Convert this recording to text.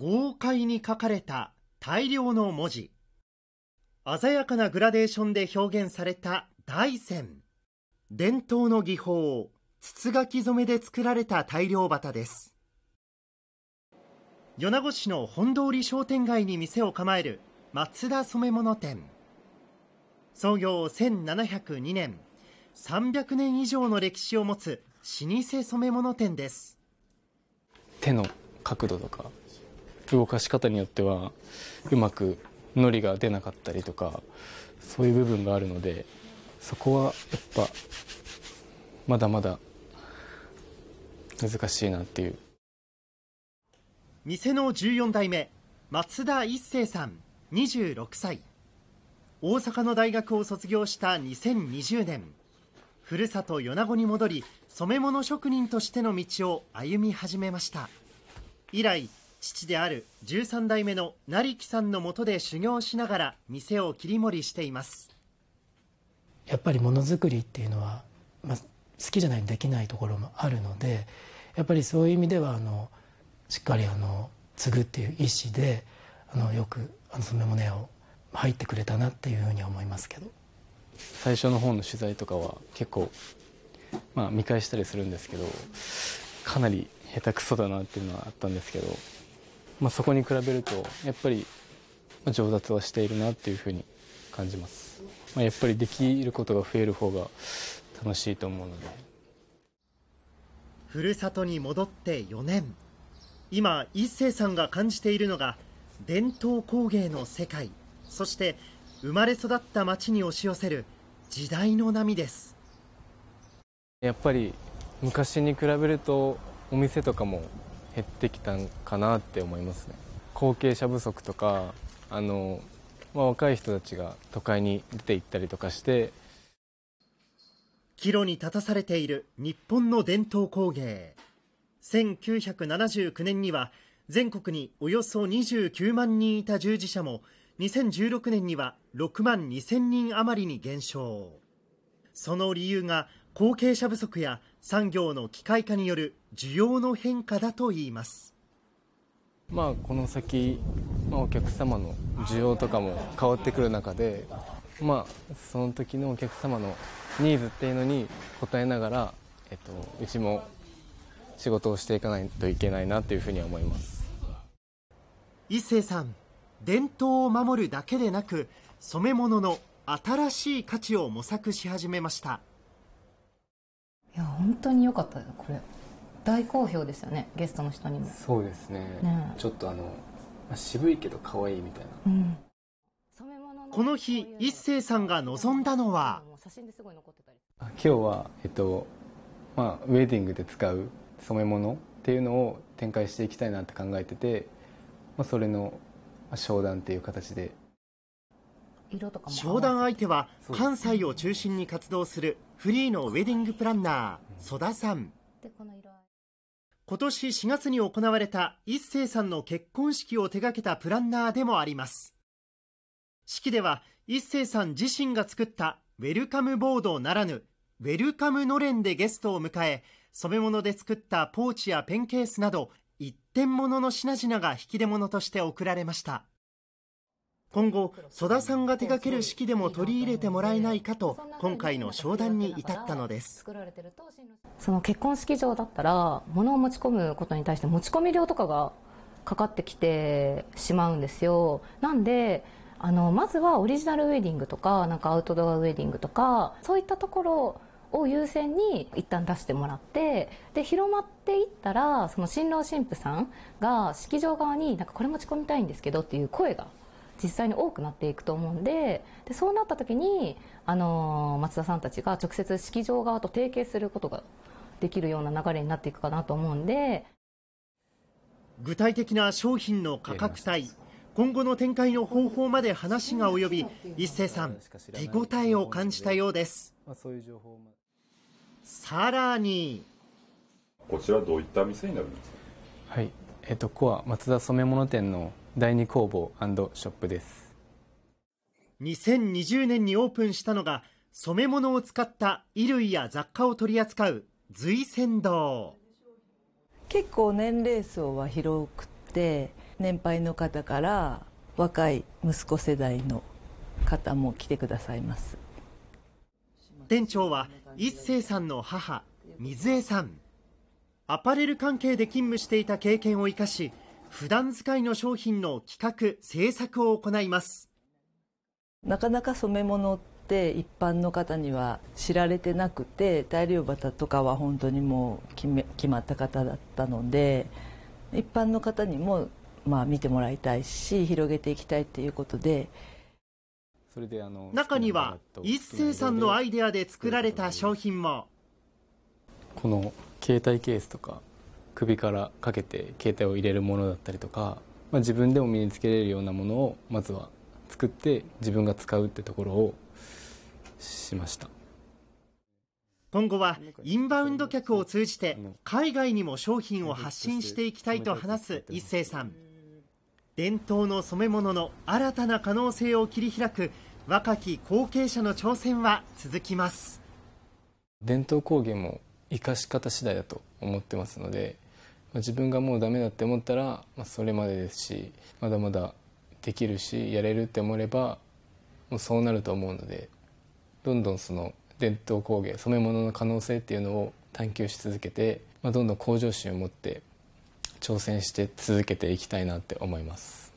豪快に書かれた大量の文字鮮やかなグラデーションで表現された大山伝統の技法筒書き染めで作られた大漁旗です米子市の本通り商店街に店を構える松田染物店創業1702年300年以上の歴史を持つ老舗染物店です手の角度とか動かし方によってはうまくノリが出なかったりとかそういう部分があるのでそこはやっぱまだまだ難しいなっていう店の14代目松田一生さん26歳大阪の大学を卒業した2020年ふるさと米子に戻り染め物職人としての道を歩み始めました以来父である13代目の成木さんのもとで修行しながら店を切り盛りしていますやっぱりものづくりっていうのは、まあ、好きじゃないとできないところもあるのでやっぱりそういう意味ではあのしっかりあの継ぐっていう意思であのよくあの染め物屋を入ってくれたなっていうふうに思いますけど最初の方の取材とかは結構、まあ、見返したりするんですけどかなり下手くそだなっていうのはあったんですけどまあ、そこに比べるとやっぱり上達はしているなっていうふうに感じます、まあ、やっぱりできることが増える方が楽しいと思うのでふるさとに戻って4年今一生さんが感じているのが伝統工芸の世界そして生まれ育った町に押し寄せる時代の波ですやっぱり昔に比べるとお店とかも減ってきたんかなって思いますね後継者不足とかあの、まあ、若い人たちが都会に出て行ったりとかして岐路に立たされている日本の伝統工芸1979年には全国におよそ29万人いた従事者も2016年には6万2000人余りに減少その理由が後継者不足や産業の機械化による需要の変化だと言います。まあ、この先、まあ、お客様の需要とかも変わってくる中で、まあ、その時のお客様のニーズっていうのに応えながら、えっと、うちも仕事をしていかないといけないなというふうに思います伊勢さん伝統を守るだけでなく染め物の新しい価値を模索し始めましたいや本当に良かったこれ大好評ですよねゲストの人にもそうですね、ね、ちょっとあの、まあ、渋いけど可愛いみたいな、うん、この日一生さんが望んだのは今日はえっとまあウェディングで使う染め物っていうのを展開していきたいなって考えてて、まあ、それの商談っていう形で色とかも商談相手は関西を中心に活動するフリーのウェディングプランナー、曽田さん今年4月に行われた一星さんの結婚式を手掛けたプランナーでもあります。式では一星さん自身が作ったウェルカムボードならぬウェルカムのれんでゲストを迎え、染め物で作ったポーチやペンケースなど一点物の品々が引き出物として贈られました。今後曽田さんが手掛ける式でも取り入れてもらえないかと今回の商談に至ったのですその結婚式場だったら物を持ち込むことに対して持ち込み料とかがかかってきてしまうんですよなんであのまずはオリジナルウェディングとかなんかアウトドアウェディングとかそういったところを優先に一旦出してもらってで広まっていったらその新郎新婦さんが式場側になんかこれ持ち込みたいんですけどっていう声が実際に多くなっていくと思うんででそうなった時に、あの松田さんたちが直接式場側と提携することができるような流れになっていくかなと思うんで具体的な商品の価格帯今後の展開の方法まで話が及び一斉さん手応えを感じたようですさらにこちらどういった店になるんですかはいえっ、とコア松田染物店の第二工房ショップです2020年にオープンしたのが染め物を使った衣類や雑貨を取り扱う随泉堂結構年齢層は広くて年配の方から若い息子世代の方も来てくださいます店長は一生さんの母水江さんアパレル関係で勤務していた経験を生かし普段使いの商品の企画制作を行いますなかなか染め物って一般の方には知られてなくて大漁旗とかは本当にもう決め決まった方だったので一般の方にもまあ見てもらいたいし広げていきたいっていうことでそれであの中には一星さんのアイデアで作られた商品もこの携帯ケースとか首からかけて携帯を入れるものだったりとか、まあ、自分でも身につけれるようなものをまずは作って自分が使うってところをしました今後はインバウンド客を通じて海外にも商品を発信していきたいと話す一成さん伝統の染め物の新たな可能性を切り開く若き後継者の挑戦は続きます伝統工芸も生かし方次第だと思ってますので自分がもうダメだって思ったら、まあ、それまでですしまだまだできるしやれるって思えばもうそうなると思うのでどんどんその伝統工芸染め物の可能性っていうのを探求し続けて、まあ、どんどん向上心を持って挑戦して続けていきたいなって思います。